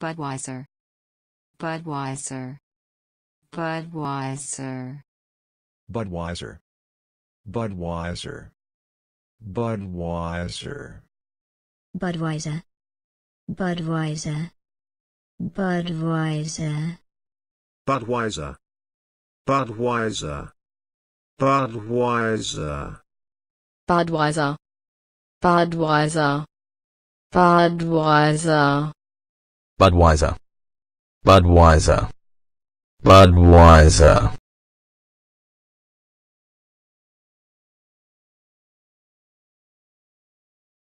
Budweiser. Budweiser. Budweiser. Budweiser. Budweiser. Budweiser. Budweiser. Budweiser. Budweiser. Budweiser. Budweiser. Budweiser. Budweiser. Budweiser. Budweiser. Budweiser. Budweiser. Budweiser.